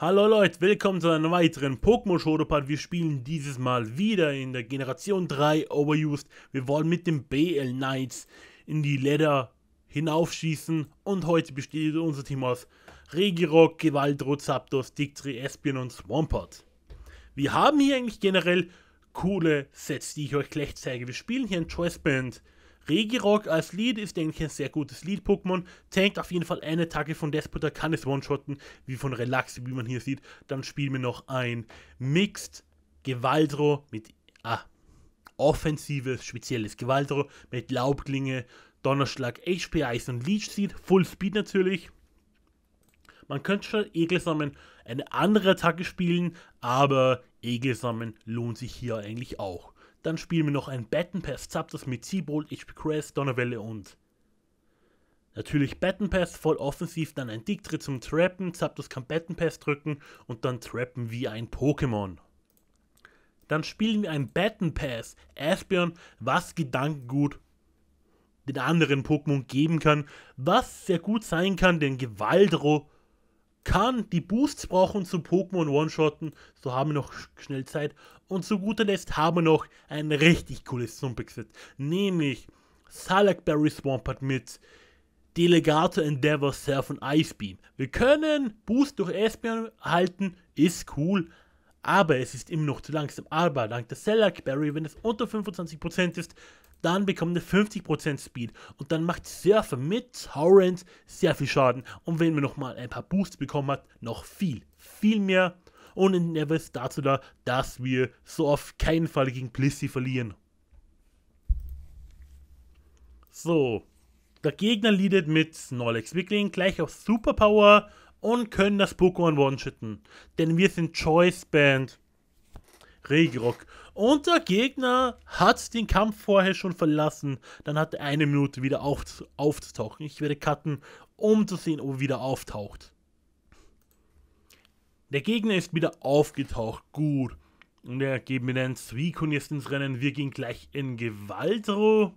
Hallo Leute, willkommen zu einem weiteren Pokémon Shotopad. Wir spielen dieses Mal wieder in der Generation 3 Overused. Wir wollen mit den BL Knights in die Leder hinaufschießen und heute besteht unser Team aus Regirock, Gewaldrot, Zapdos, Dictri, Espion und Swampert. Wir haben hier eigentlich generell coole Sets, die ich euch gleich zeige. Wir spielen hier ein Choice Band Regirock als Lead ist, denke ich, ein sehr gutes Lead-Pokémon. Tankt auf jeden Fall eine Attacke von Despotar, kann es one-shotten, wie von Relax, wie man hier sieht. Dann spielen wir noch ein Mixed Gewaldro mit ah, offensives, spezielles Gewaldro mit Laubklinge, Donnerschlag, HP Eis und Leech Seed, Full Speed natürlich. Man könnte schon Egelsamen eine andere Attacke spielen, aber Egelsamen lohnt sich hier eigentlich auch. Dann spielen wir noch ein Batten Pass Zapdos mit Seabolt, HP Crest, Donnerwelle und Natürlich Batten Pass, voll offensiv, dann ein Dicktritt zum Trappen, Zapdos kann Batten Pass drücken und dann trappen wie ein Pokémon. Dann spielen wir ein Batten Pass, Aspion, was Gedankengut den anderen Pokémon geben kann, was sehr gut sein kann, denn Gewaldro kann die Boosts brauchen zum Pokémon One-Shotten, so haben wir noch schnell Zeit. Und zu guter Letzt haben wir noch ein richtig cooles Sumpix-Set, nämlich Salakberry Swampert mit Delegator Endeavor, Surf und Ice Beam. Wir können Boost durch Icebeam halten, ist cool, aber es ist immer noch zu langsam. Aber dank der Salakberry, wenn es unter 25% ist, dann bekommt ihr 50% Speed und dann macht Surfer mit Torrent sehr viel Schaden. Und wenn man nochmal ein paar Boosts bekommen hat, noch viel, viel mehr. Und in der ist dazu da, dass wir so auf keinen Fall gegen Blissey verlieren. So, der Gegner leadet mit Snorlax. Wickling gleich auf Superpower und können das Pokémon one-shitten. Denn wir sind Choice Band. Regrock. Und der Gegner hat den Kampf vorher schon verlassen. Dann hat er eine Minute wieder auf, aufzutauchen. Ich werde cutten, um zu sehen, ob er wieder auftaucht. Der Gegner ist wieder aufgetaucht. Gut. Und er geht mit einem Suikun jetzt ins Rennen. Wir gehen gleich in Gewaltro.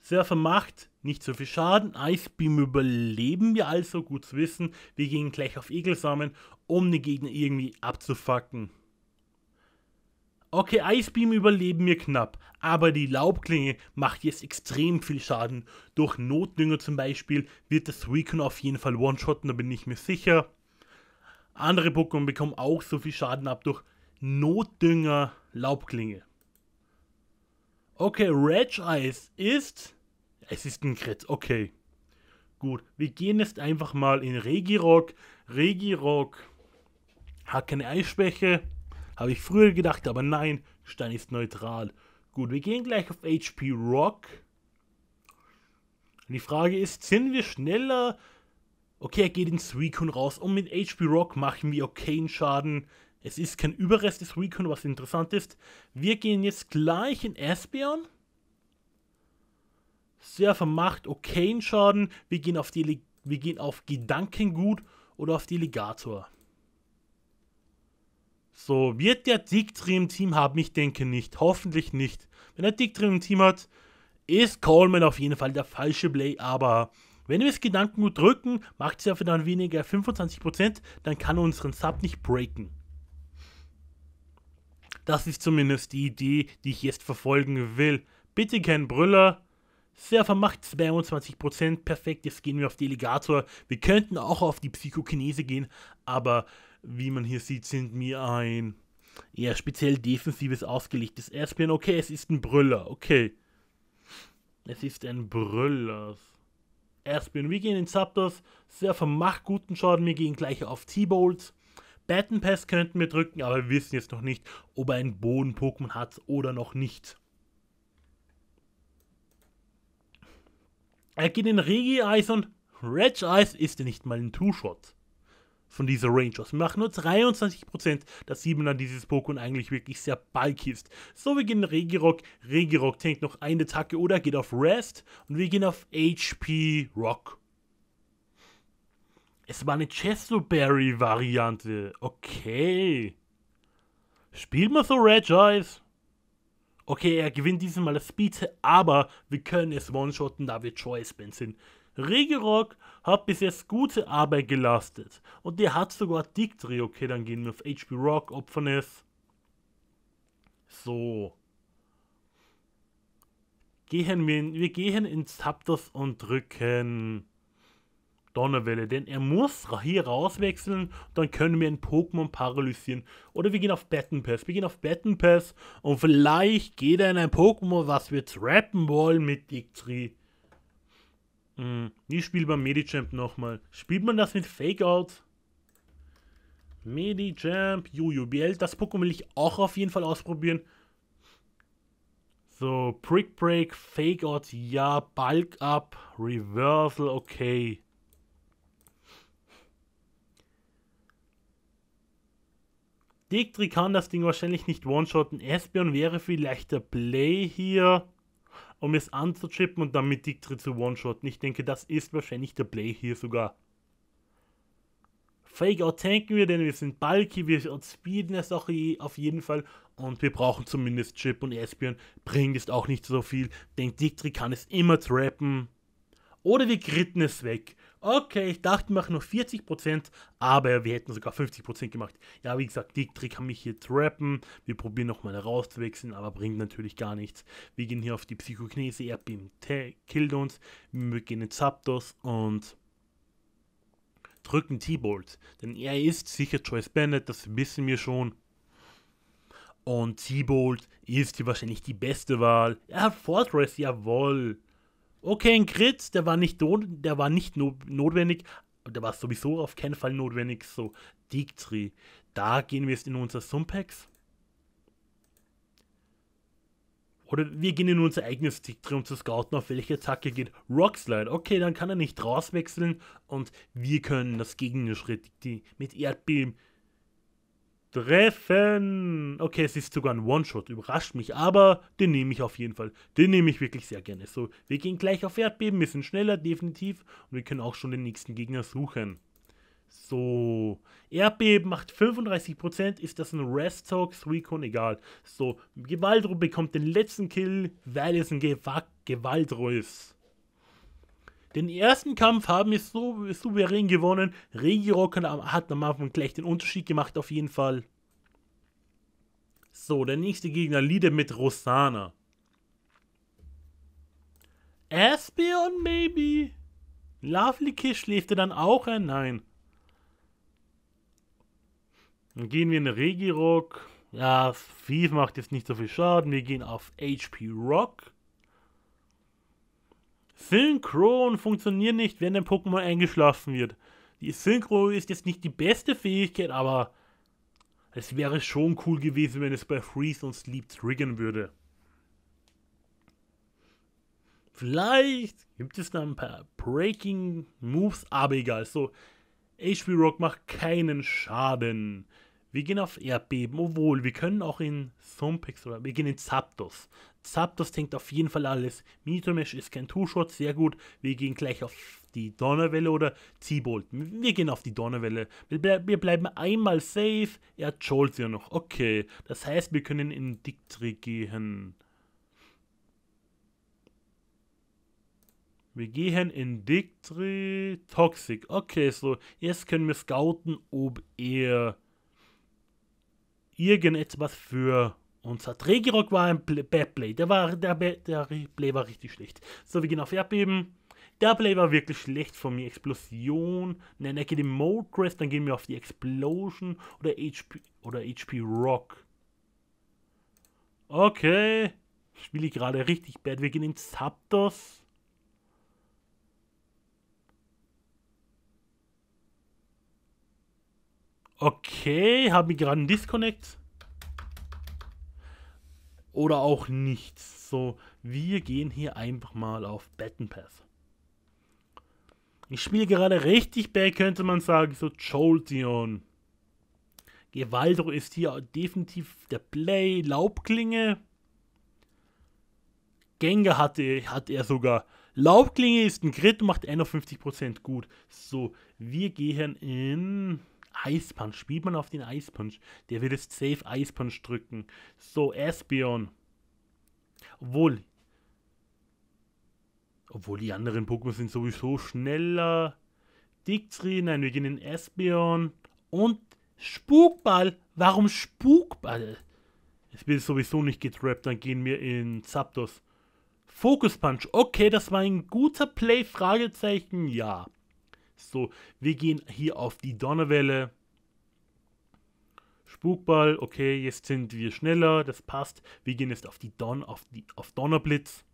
Surfer macht nicht so viel Schaden. Ice Beam überleben wir also. Gut zu wissen. Wir gehen gleich auf Egelsamen, um den Gegner irgendwie abzufacken. Okay, Eisbeam überleben mir knapp, aber die Laubklinge macht jetzt extrem viel Schaden. Durch Notdünger zum Beispiel wird das Recon auf jeden Fall one-shotten, da bin ich mir sicher. Andere Pokémon bekommen auch so viel Schaden ab durch Notdünger Laubklinge. Okay, Regice ist... Es ist ein Crit, okay. Gut, wir gehen jetzt einfach mal in Regirock. Regirock hat keine Eisschwäche. Habe ich früher gedacht, aber nein, Stein ist neutral. Gut, wir gehen gleich auf HP Rock. Die Frage ist, sind wir schneller? Okay, er geht ins Recon raus und mit HP Rock machen wir okayen Schaden. Es ist kein Überrest des Recon, was interessant ist. Wir gehen jetzt gleich in Aspion. Surfer macht okayen Schaden. Wir gehen auf, die, wir gehen auf Gedankengut oder auf Delegator. So, wird der Dicktree im Team haben? Ich denke nicht. Hoffentlich nicht. Wenn er Dicktree im Team hat, ist Coleman auf jeden Fall der falsche Play, aber wenn wir es Gedanken gut drücken, macht es ja für dann weniger 25%, dann kann er unseren Sub nicht breaken. Das ist zumindest die Idee, die ich jetzt verfolgen will. Bitte kein Brüller. Server macht 22%, perfekt, jetzt gehen wir auf Delegator. Wir könnten auch auf die Psychokinese gehen, aber wie man hier sieht, sind mir ein eher speziell defensives ausgelegtes Erstplan. Okay, es ist ein Brüller. Okay. Es ist ein Brüller. Erstplan. Wir gehen in Zapdos. Surfer macht guten Schaden. Wir gehen gleich auf T-Bolt. Batten Pass könnten wir drücken, aber wir wissen jetzt noch nicht, ob er einen Boden-Pokémon hat oder noch nicht. Er geht in Regi-Eis und Reg-Eis ist ja nicht mal ein Two-Shot von dieser Range aus. Wir machen nur 23%, dass 7 an dieses Pokémon eigentlich wirklich sehr bulky ist. So, wir gehen Regirock. Regirock tankt noch eine Tacke oder geht auf Rest. Und wir gehen auf HP Rock. Es war eine Chesterberry-Variante. Okay. Spielt mal so Regice. Okay, er gewinnt dieses Mal das Speed, aber wir können es one-shotten, da wir Choice-Bands sind. Regirock hat bis jetzt gute Arbeit gelastet und der hat sogar Dick-Dreh, okay, dann gehen wir auf HB Rock, opfern es. So. Gehen wir, in, wir gehen ins Zapdos und drücken Donnerwelle, denn er muss hier rauswechseln, dann können wir ein Pokémon paralysieren. Oder wir gehen auf Batten Pass. Wir gehen auf Batten Pass und vielleicht geht er in ein Pokémon, was wir trappen wollen mit Dick 3 wie hm. spielt man Medichamp nochmal? Spielt man das mit Fake Fakeout? Medichamp, BL. das Pokémon will ich auch auf jeden Fall ausprobieren. So, Prick Break, Fake Out, ja, Bulk Up, Reversal, okay. Dictri kann das Ding wahrscheinlich nicht one-shotten. Espeon wäre vielleicht der Play hier um es anzuchippen und dann mit Dictri zu one-shotten. Ich denke, das ist wahrscheinlich der Play hier sogar. Fake-Out tanken wir, denn wir sind bulky, wir outspeeden es auch auf jeden Fall und wir brauchen zumindest Chip und Espion bringt es auch nicht so viel, Denkt Diktri kann es immer trappen. Oder wir gritten es weg okay, ich dachte, wir machen nur 40%, aber wir hätten sogar 50% gemacht. Ja, wie gesagt, die Trick kann mich hier trappen. Wir probieren nochmal rauszuwechseln, aber bringt natürlich gar nichts. Wir gehen hier auf die Psychokinese, Erdbeben killt uns. Wir gehen in Zapdos und drücken T-Bolt. Denn er ist sicher Choice Bandit, das wissen wir schon. Und T-Bolt ist hier wahrscheinlich die beste Wahl. Er hat Fortress, jawoll. Okay, ein Crit, der war nicht, der war nicht no notwendig, der war sowieso auf keinen Fall notwendig, so Dictri. Da gehen wir jetzt in unser Sumpex. Oder wir gehen in unser eigenes Dictri, um zu scouten, auf welche Attacke geht. Rockslide, okay, dann kann er nicht rauswechseln und wir können das gegnerische Dictri mit Erdbeben treffen. Okay, es ist sogar ein One-Shot, überrascht mich, aber den nehme ich auf jeden Fall. Den nehme ich wirklich sehr gerne. So, wir gehen gleich auf Erdbeben, wir sind schneller, definitiv. Und wir können auch schon den nächsten Gegner suchen. So, Erdbeben macht 35%, ist das ein Rest-Talk, Recon, egal. So, Gewaldro bekommt den letzten Kill, weil es ein Gewaldro ist. Den ersten Kampf haben wir so souverän gewonnen. Regirock hat am Anfang gleich den Unterschied gemacht, auf jeden Fall. So, der nächste Gegner Lieder mit Rosana. Aspeon, maybe? Lovely Kiss schläft er dann auch ein? Nein. Dann gehen wir in Regirock. Ja, Thief macht jetzt nicht so viel Schaden. Wir gehen auf HP Rock. Synchro funktioniert nicht, wenn ein Pokémon eingeschlafen wird. Die Synchro ist jetzt nicht die beste Fähigkeit, aber es wäre schon cool gewesen, wenn es bei Freeze und Sleep triggern würde. Vielleicht gibt es da ein paar Breaking Moves, aber egal. So, HP Rock macht keinen Schaden. Wir gehen auf Erdbeben, obwohl wir können auch in Thumpix oder wir gehen in Zapdos. Zapdos tankt auf jeden Fall alles. Minitromesh ist kein Two-Shot, sehr gut. Wir gehen gleich auf die Donnerwelle oder Zibolt. Wir gehen auf die Donnerwelle. Wir, ble wir bleiben einmal safe. Er hat Scholz ja noch. Okay, das heißt, wir können in Dictri gehen. Wir gehen in Dictri Toxic. Okay, so jetzt können wir scouten, ob er irgendetwas für unser Trägerrock war ein Bad Play. Der, war, der, der Play war richtig schlecht. So, wir gehen auf Erdbeben. Der Play war wirklich schlecht von mir. Explosion. Nein, er geht im Mode Crest, dann gehen wir auf die Explosion oder HP, oder HP Rock. Okay. Spiele gerade richtig bad. Wir gehen in Zapdos. Okay, habe ich gerade einen Disconnect? Oder auch nichts. So, wir gehen hier einfach mal auf Batten Pass. Ich spiele gerade richtig bad, könnte man sagen, so Jolteon. Gewaldro ist hier definitiv der Play, Laubklinge. Gengar hatte, hat er sogar. Laubklinge ist ein Crit, macht 51% gut. So, wir gehen in Ice Punch. Spielt man auf den Ice Punch? Der wird es safe Punch drücken. So, Aspion. Obwohl. Obwohl die anderen Pokémon sind sowieso schneller. Dictri, nein, wir gehen in Aspion. Und Spukball. Warum Spukball? Es wird sowieso nicht getrappt, dann gehen wir in Zapdos. Focus Punch. Okay, das war ein guter Play, Fragezeichen, ja. So, wir gehen hier auf die Donnerwelle. Spukball, okay, jetzt sind wir schneller, das passt. Wir gehen jetzt auf die Don, auf die auf Donnerblitz.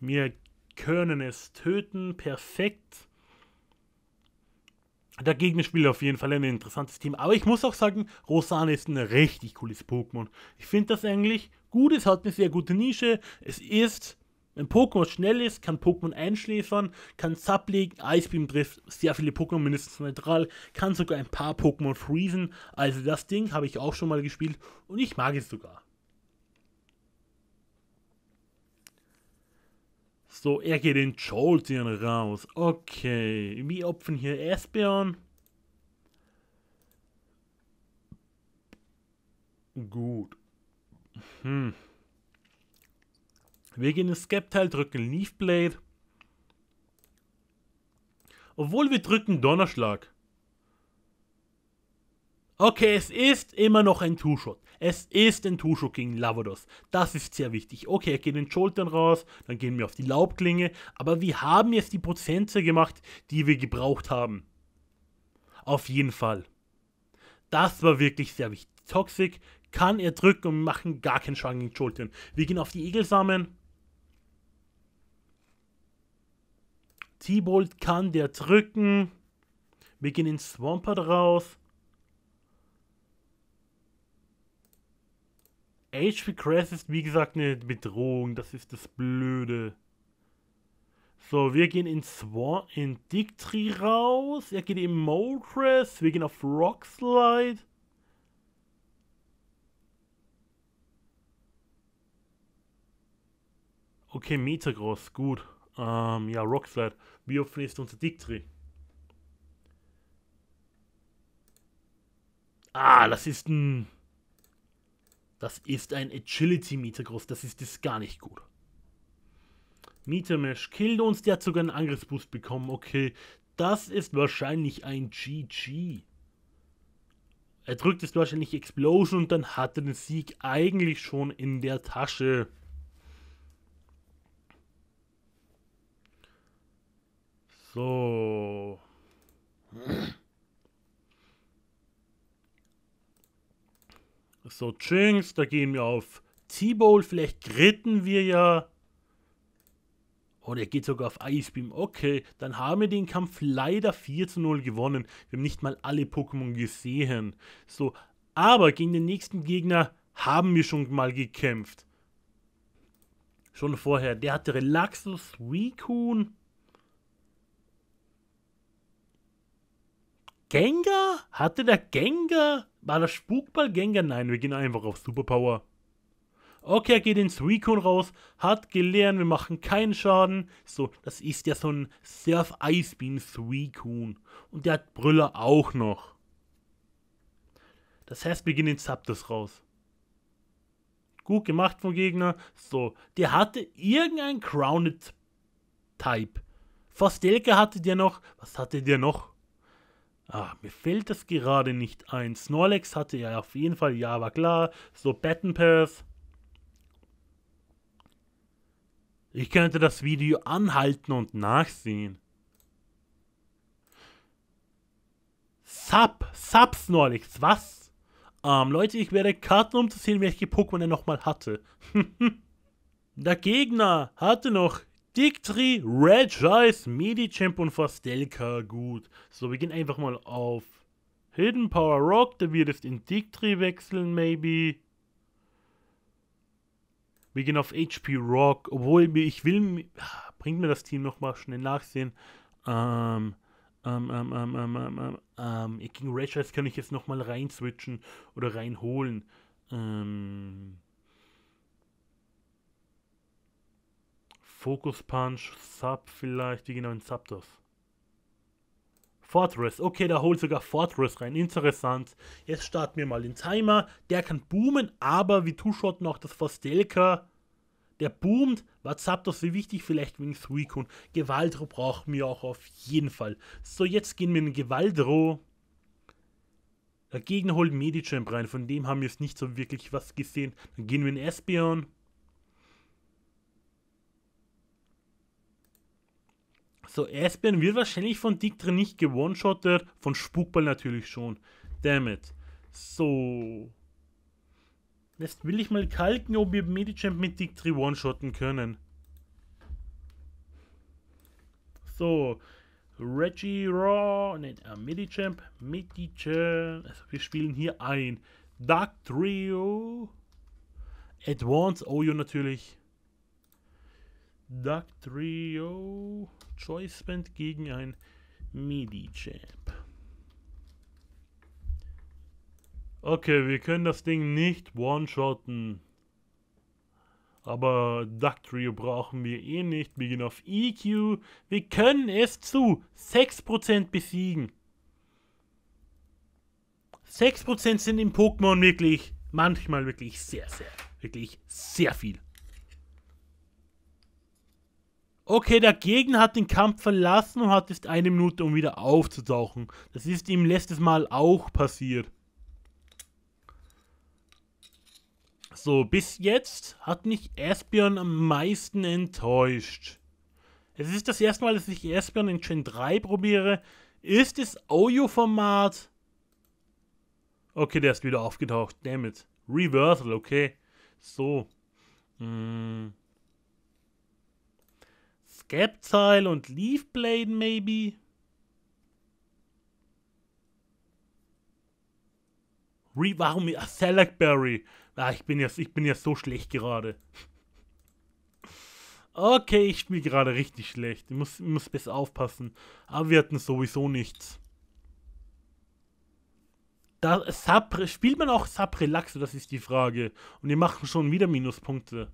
Wir können es töten, perfekt. Der Gegner spielt auf jeden Fall ein interessantes Team. Aber ich muss auch sagen, Rosane ist ein richtig cooles Pokémon. Ich finde das eigentlich gut, es hat eine sehr gute Nische. Es ist wenn Pokémon schnell ist, kann Pokémon einschläfern, kann Sublegen, Eisbeam trifft sehr viele Pokémon, mindestens neutral, kann sogar ein paar Pokémon freezen. Also das Ding habe ich auch schon mal gespielt und ich mag es sogar. So, er geht in Jolteon raus. Okay, wir opfern hier Espeon. Gut. Hm. Wir gehen ins Skeptile, drücken Leafblade. Obwohl wir drücken Donnerschlag. Okay, es ist immer noch ein Two-Shot. Es ist ein Two-Shot gegen Lavados. Das ist sehr wichtig. Okay, er geht in den Schultern raus, dann gehen wir auf die Laubklinge. Aber wir haben jetzt die Prozente gemacht, die wir gebraucht haben. Auf jeden Fall. Das war wirklich sehr wichtig. Toxic kann er drücken und machen gar keinen Schaden gegen Schultern. Wir gehen auf die Egelsamen. T-Bolt kann der drücken. Wir gehen in Swampert raus. HP Crash ist wie gesagt eine Bedrohung. Das ist das Blöde. So, wir gehen in Swan, in Dictry raus. Er geht in Moltres. Wir gehen auf Rock Slide. Okay, Metagross, gut. Ähm, ja, Rockflat. Wie offen ist unser Dictory? Ah, das ist ein... Das ist ein Agility Meter groß. Das ist, das gar nicht gut. Meter Mesh killt uns. Der hat sogar einen Angriffsboost bekommen. Okay, das ist wahrscheinlich ein GG. Er drückt jetzt wahrscheinlich Explosion und dann hat er den Sieg eigentlich schon in der Tasche. So. So, Jinx, da gehen wir auf T-Bowl. Vielleicht gritten wir ja. Oh, der geht sogar auf Icebeam. Okay, dann haben wir den Kampf leider 4 zu 0 gewonnen. Wir haben nicht mal alle Pokémon gesehen. So, aber gegen den nächsten Gegner haben wir schon mal gekämpft. Schon vorher. Der hatte Relaxus, Suicune Gengar? Hatte der Gengar? War das Spukball Gengar? Nein, wir gehen einfach auf Superpower. Okay, er geht ins Suicune raus, hat gelernt, wir machen keinen Schaden. So, das ist ja so ein Surf Ice Beam Suicune. Und der hat Brüller auch noch. Das heißt, wir gehen ins Zapdos raus. Gut gemacht vom Gegner. So, der hatte irgendein Crowned Type. Vostelka hatte der noch. Was hatte der noch? Ah, mir fällt das gerade nicht ein. Snorlax hatte ja auf jeden Fall, ja, war klar. So Baton Pass. Ich könnte das Video anhalten und nachsehen. Sub, Sub Snorlax, was? Ähm, Leute, ich werde Karten, um zu sehen, welche Pokémon er nochmal hatte. Der Gegner hatte noch Dictri, Red Regice, Champ und Fastelka. Gut. So, wir gehen einfach mal auf Hidden Power Rock. Der wird es in Dictri wechseln, maybe. Wir gehen auf HP Rock. Obwohl, ich will... Ah, bringt mir das Team nochmal schnell nachsehen. Ähm... Ähm, ähm, ähm, ähm, ähm, ähm, ähm gegen Regice kann ich jetzt nochmal rein switchen oder reinholen. Ähm... Focus Punch, Sub vielleicht. Wie genau in Sub Fortress. Okay, da holt sogar Fortress rein. Interessant. Jetzt starten wir mal den Timer. Der kann boomen, aber wie Two-Shot noch das Verstelker. Der boomt. War Zapdos wie wichtig? Vielleicht wegen Suicune. Gewaldro brauchen wir auch auf jeden Fall. So, jetzt gehen wir in Gewaldro. Gegner holt Medichamp rein. Von dem haben wir jetzt nicht so wirklich was gesehen. Dann gehen wir in Espeon. So, Aspen wird wahrscheinlich von Dictre nicht gewone von Spukball natürlich schon. Damn it. So. Jetzt will ich mal kalken, ob wir Medichamp mit Dictre one-shotten können. So. Reggie Raw, ne, äh, Medichamp, Medichamp. Also wir spielen hier ein Dark Trio. Advance Oyo natürlich. Duck Trio Choice Band gegen ein MIDI Champ. Okay, wir können das Ding nicht one-shotten. Aber Duck Trio brauchen wir eh nicht. Wir gehen auf EQ. Wir können es zu 6% besiegen. 6% sind im Pokémon wirklich, manchmal wirklich sehr, sehr, wirklich sehr viel. Okay, der Gegner hat den Kampf verlassen und hat jetzt eine Minute, um wieder aufzutauchen. Das ist ihm letztes Mal auch passiert. So, bis jetzt hat mich Espion am meisten enttäuscht. Es ist das erste Mal, dass ich Espion in Gen 3 probiere. Ist es Oyo-Format? Okay, der ist wieder aufgetaucht. Damn it. Reversal, okay. So. Hm. Tile und Leafblade, maybe? Re warum? Ah, Salakberry. Ah, ich bin, ja, ich bin ja so schlecht gerade. Okay, ich spiele gerade richtig schlecht. Ich muss, ich muss besser aufpassen. Aber wir hatten sowieso nichts. Da, Sapre, spielt man auch Saprelaxo? Das ist die Frage. Und die machen schon wieder Minuspunkte.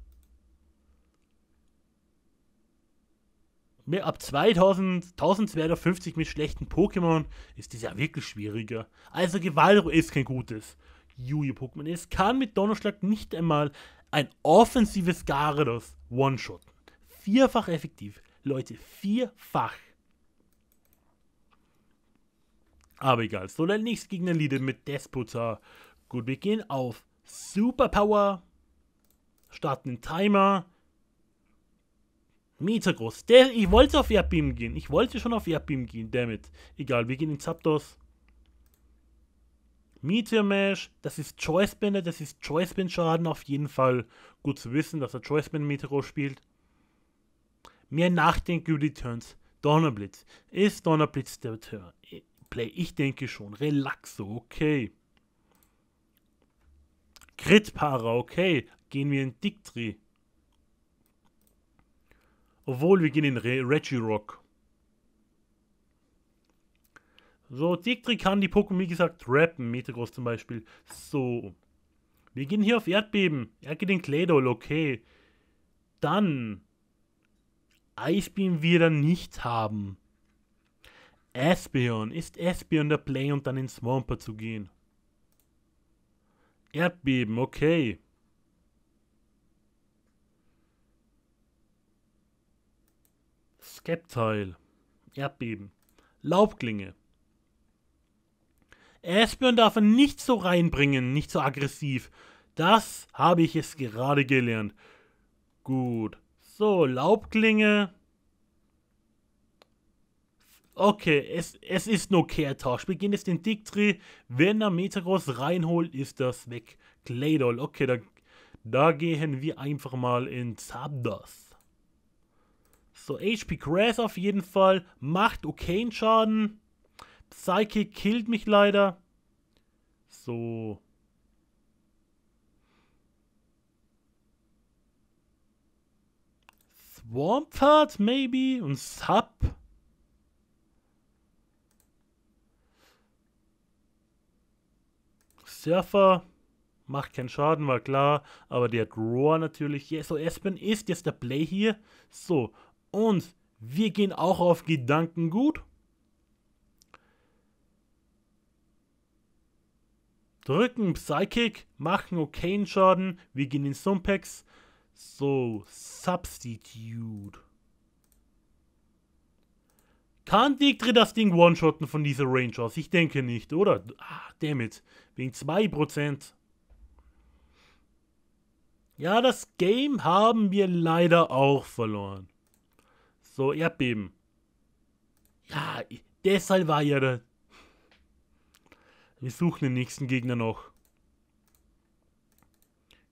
ab 2000, 1250 mit schlechten Pokémon ist das ja wirklich schwieriger. Also Gewalro ist kein gutes Yu-Gi-Pokémon. Es kann mit Donnerschlag nicht einmal ein offensives Gyarados one-shotten. Vierfach effektiv. Leute, vierfach. Aber egal, so der nächste Gegner den Lieder mit Despota. Gut, wir gehen auf Superpower, starten den Timer Meter groß. Der, ich wollte auf Erdbeben gehen. Ich wollte schon auf Erdbeben gehen, damit. Egal, wir gehen in Zapdos. Meteor Mash, das ist Choice Bender. das ist Choice Band Schaden auf jeden Fall. Gut zu wissen, dass er Choice Band Metro spielt. Mehr Nachdenken über die Turns. Donnerblitz. Ist Donnerblitz der Turn? Äh, Play, ich denke schon. Relaxo, okay. crit Para. okay. Gehen wir in Dictri. Obwohl, wir gehen in Re Reggie Rock. So, Dictri kann die Pokémon, wie gesagt, rappen. Metagross zum Beispiel. So. Wir gehen hier auf Erdbeben. Er geht in Claydol, okay. Dann. Eisbeam wir dann nicht haben. Espeon. Ist Espeon der Play und dann in Swamper zu gehen? Erdbeben, okay. Skepteil, Erdbeben, Laubklinge. Asbjörn darf er nicht so reinbringen, nicht so aggressiv. Das habe ich es gerade gelernt. Gut. So, Laubklinge. Okay, es, es ist nur Kehrtausch. Wir gehen jetzt den Diktri. Wenn er Metagross reinholt, ist das weg. Claydol. Okay, da, da gehen wir einfach mal in Zapdos. So, HP Grass auf jeden Fall. Macht okayen Schaden. Psychic killt mich leider. So. Swampert, maybe? Und Sub? Surfer macht keinen Schaden, war klar. Aber der hat Roar natürlich. Ja, so Aspen ist jetzt der Play hier. So, und wir gehen auch auf Gedankengut. Drücken Psychic, machen okayen Schaden. Wir gehen in Sumpex. So, Substitute. Kann Dictre das Ding one-shotten von dieser Range aus? Ich denke nicht, oder? Ah, dammit. Wegen 2%. Ja, das Game haben wir leider auch verloren. So, Erdbeben. Ja, deshalb war ja das. Wir suchen den nächsten Gegner noch.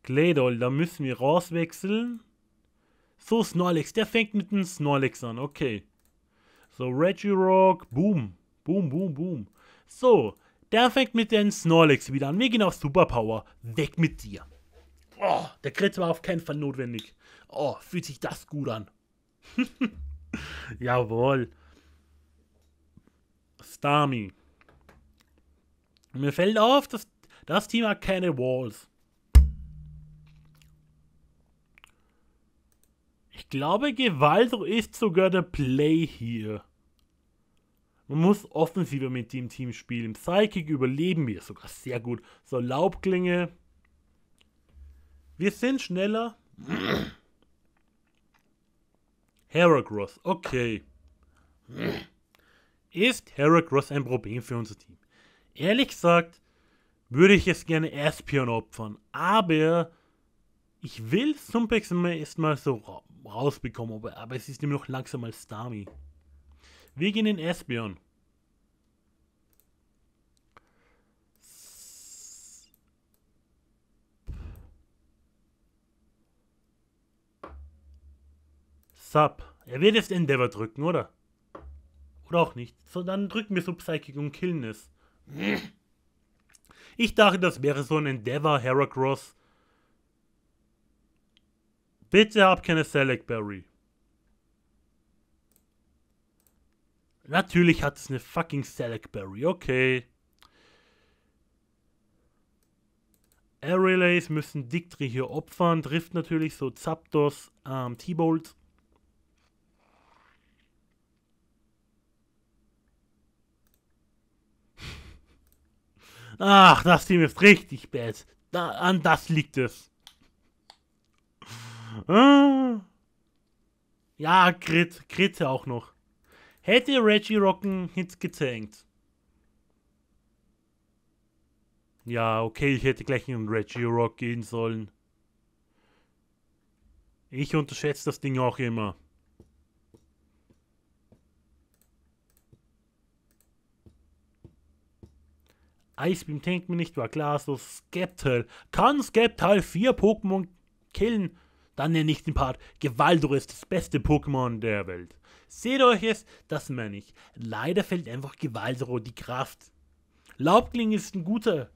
Gladol, da müssen wir rauswechseln. So, Snorlax, der fängt mit einem Snorlax an, okay. So, Regirock, boom, boom, boom, boom. So, der fängt mit dem Snorlax wieder an. Wir gehen auf Superpower. Weg mit dir. Oh, der Crit war auf keinen Fall notwendig. Oh, fühlt sich das gut an. Jawohl. Stami. Mir fällt auf, dass das Team hat keine Walls. Ich glaube, Gewalt ist sogar der Play hier. Man muss offensiver mit dem Team spielen. Psychic überleben wir sogar sehr gut. So Laubklinge. Wir sind schneller. Heracross, okay. Ist Heracross ein Problem für unser Team? Ehrlich gesagt, würde ich es gerne Aspion opfern, aber ich will Sumpex erstmal so rausbekommen, aber es ist ihm noch langsam als Stami. Wir gehen in Aspion. Sub. Er wird jetzt Endeavor drücken, oder? Oder auch nicht. So, dann drücken wir Psychic und killen es. Ich dachte, das wäre so ein Endeavor Heracross. Bitte hab keine Select Berry. Natürlich hat es eine fucking Select Berry, okay. Air Relays müssen Dictri hier opfern, trifft natürlich so Zapdos, ähm, T-Bolt. Ach, das Team ist richtig bad. Da, an das liegt es. Ah. Ja, Crit. Crit auch noch. Hätte Reggie Rocken Hits gezankt. Ja, okay, ich hätte gleich in Reggie Rock gehen sollen. Ich unterschätze das Ding auch immer. Eisbeam tankt mir nicht, war klar, so Skeptal. Kann Skeptal vier Pokémon killen? Dann nenne ich den Part Gewaldor ist das beste Pokémon der Welt. Seht euch es, das meine ich. Leider fällt einfach Gewaldor die Kraft. Laubkling ist ein guter,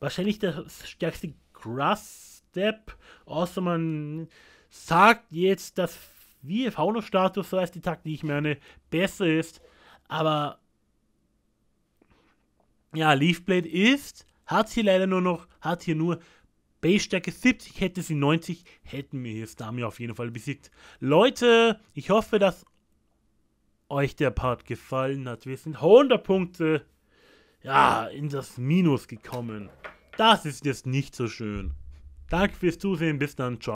wahrscheinlich der stärkste Grass-Step, außer man sagt jetzt, dass wie Fauna-Status, so heißt die Taktik, die ich meine, besser ist. Aber ja, Leafblade ist, hat hier leider nur noch, hat hier nur Base-Stärke 70, hätte sie 90, hätten wir hier Stamia auf jeden Fall besiegt. Leute, ich hoffe, dass euch der Part gefallen hat. Wir sind 100 Punkte ja, in das Minus gekommen. Das ist jetzt nicht so schön. Danke fürs Zusehen, bis dann, ciao.